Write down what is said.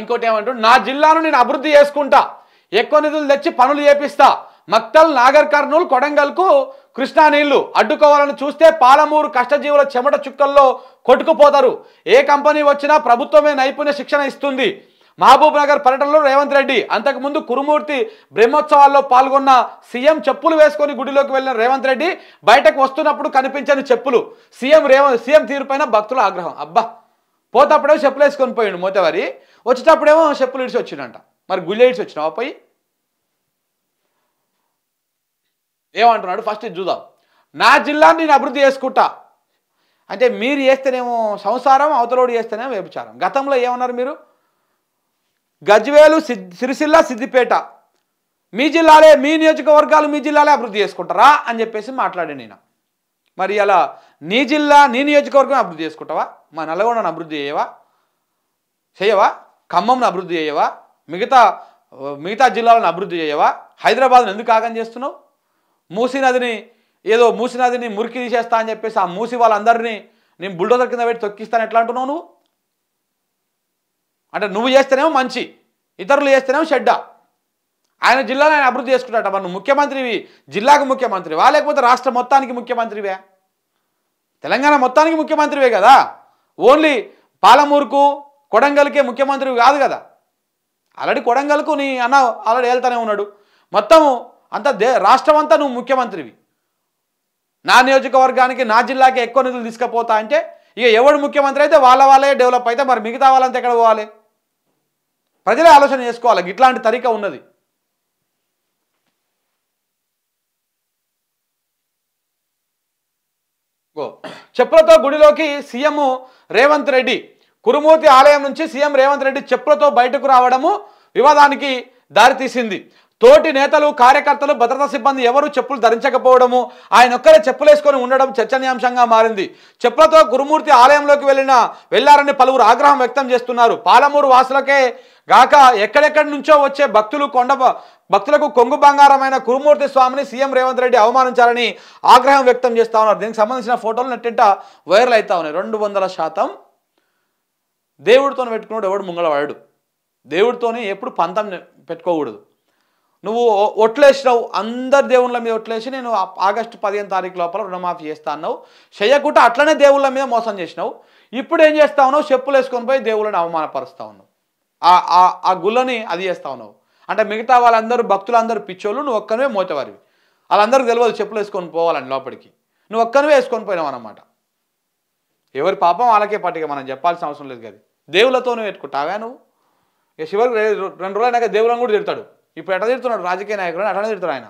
ఇంకోటి ఏమంటాడు నా జిల్లాను నేను అభివృద్ధి చేసుకుంటా ఎక్కువ నిధులు తెచ్చి పనులు చేపిస్తా మక్తల్ నాగర్ కర్నూలు కొడంగల్కు కృష్ణా నీళ్లు అడ్డుకోవాలని చూస్తే పాలమూరు కష్టజీవుల చెమట చుక్కల్లో కొట్టుకుపోతారు ఏ కంపెనీ వచ్చినా ప్రభుత్వమే నైపుణ్య శిక్షణ ఇస్తుంది మహబూబ్ నగర్ పర్యటనలో రేవంత్ రెడ్డి అంతకుముందు కురుమూర్తి బ్రహ్మోత్సవాల్లో పాల్గొన్న సీఎం చెప్పులు వేసుకొని గుడిలోకి వెళ్ళిన రేవంత్ రెడ్డి బయటకు వస్తున్నప్పుడు కనిపించని చెప్పులు సీఎం రేవంత్ సీఎం తీరుపైన భక్తుల ఆగ్రహం అబ్బా పోతప్పుడేమో చెప్పులు వేసుకొని పోయిండు మోతవారి వచ్చేటప్పుడేమో చెప్పులు ఇడిచి వచ్చిండంట మరి గుళ్ళ ఇడిచి వచ్చినావా పోయి ఏమంటున్నాడు ఫస్ట్ చూద్దాం నా జిల్లా నేను అభివృద్ధి చేసుకుంటా అంటే మీరు చేస్తేనేమో సంసారం అవతలోడు చేస్తేనేమో వ్యభిచారం గతంలో ఏమన్నారు మీరు గజ్వేలు సిరిసిల్ల సిద్దిపేట మీ జిల్లాలే మీ నియోజకవర్గాలు మీ జిల్లాలే అభివృద్ధి చేసుకుంటారా అని చెప్పేసి మాట్లాడాను నేను మరి అలా నీ జిల్లా నీ నియోజకవర్గం అభివృద్ధి చేసుకుంటావా మా నల్గొండను అభివృద్ధి చేయవా చేయవా ఖమ్మంను అభివృద్ధి చేయవా మిగతా మిగతా జిల్లాలను అభివృద్ధి చేయవా హైదరాబాద్ను ఎందుకు ఆగం చేస్తున్నావు మూసీ నదిని ఏదో మూసీ నదిని మురికి తీసేస్తా అని చెప్పేసి ఆ మూసి వాళ్ళందరినీ నేను బుల్డోజర్ కింద పెట్టి తొక్కిస్తాను ఎట్లా అంటున్నావు నువ్వు అంటే నువ్వు చేస్తేనేమో మంచి ఇతరులు చేస్తేనేమో షెడ్డ ఆయన జిల్లాను ఆయన అభివృద్ధి చేసుకుంటాట మరి ముఖ్యమంత్రివి జిల్లాకు ముఖ్యమంత్రివా లేకపోతే రాష్ట్రం మొత్తానికి ముఖ్యమంత్రివే తెలంగాణ మొత్తానికి ముఖ్యమంత్రివే కదా ఓన్లీ పాలమూరుకు కొడంగల్కే ముఖ్యమంత్రి కాదు కదా ఆల్రెడీ కొడంగల్కు నీ అన్న ఆల్రెడీ వెళ్తానే ఉన్నాడు మొత్తము అంత దే రాష్ట్రం అంతా నువ్వు ముఖ్యమంత్రివి నా నియోజకవర్గానికి నా జిల్లాకి ఎక్కువ నిధులు తీసుకుపోతా అంటే ఇక ఎవడు ముఖ్యమంత్రి అయితే వాళ్ళ వాళ్ళే డెవలప్ అయితే మరి మిగతా వాళ్ళంతా ఎక్కడ పోవాలి ప్రజలే ఆలోచన చేసుకోవాలి ఇట్లాంటి తరిక ఉన్నది చెప్పులతో గుడిలోకి సీఎం రేవంత్ రెడ్డి కురుమూర్తి ఆలయం నుంచి సీఎం రేవంత్ రెడ్డి చెప్పులతో బయటకు రావడము వివాదానికి దారితీసింది తోటి నేతలు కార్యకర్తలు భద్రతా సిబ్బంది ఎవరు చెప్పులు ధరించకపోవడము ఆయన ఒక్కరే చెప్పులేసుకొని ఉండడం చర్చనీయాంశంగా మారింది చెప్పులతో గురుమూర్తి ఆలయంలోకి వెళ్ళిన వెళ్లారని పలువురు ఆగ్రహం వ్యక్తం చేస్తున్నారు పాలమూరు వాసులకే గాక ఎక్కడెక్కడి నుంచో వచ్చే భక్తులు కొండ భక్తులకు కొంగు బంగారమైన కురుమూర్తి స్వామిని సీఎం రేవంత్ రెడ్డి అవమానించాలని ఆగ్రహం వ్యక్తం చేస్తూ ఉన్నారు దీనికి సంబంధించిన ఫోటోలు నెట్టింట వైరల్ అవుతా ఉన్నాయి రెండు వందల శాతం దేవుడితో పెట్టుకున్నాడు ఎవడు ముంగళవాడు దేవుడితోనే ఎప్పుడు పంతం పెట్టుకోకూడదు నువ్వు ఒట్లేసినావు అందరు దేవుళ్ళ మీద ఒట్లేసి నేను ఆగస్టు పదిహేను తారీఖు లోపల రుణమాఫీ చేస్తా అన్నావు చేయకుంట అట్లనే దేవుళ్ళ మీద మోసం చేసినావు ఇప్పుడు ఏం చేస్తా ఉన్నావు చెప్పులు వేసుకొని పోయి దేవుళ్ళని అవమానపరుస్తా ఉన్నావు ఆ గుళ్ళని అది చేస్తా ఉన్నావు అంటే మిగతా వాళ్ళందరూ భక్తులందరూ పిచ్చోళ్ళు నువ్వు ఒక్కనే మోతవారివి వాళ్ళందరికీ తెలియదు చెప్పులు వేసుకొని పోవాలని లోపలికి నువ్వు ఒక్కనివే వేసుకొని పోయినావు అనమాట ఎవరి పాపం వాళ్ళకే పట్టిక మనం చెప్పాల్సిన అవసరం లేదు కదా దేవుళ్ళతోనే పెట్టుకుంటావా నువ్వు ఇక చివరికి రెండు రోజులైనా దేవుళ్ళని కూడా తిడతాడు ఇప్పుడు ఎట్లా తిడుతున్నాడు రాజకీయ అని అట్లానే తిడుతున్నాడు ఆయన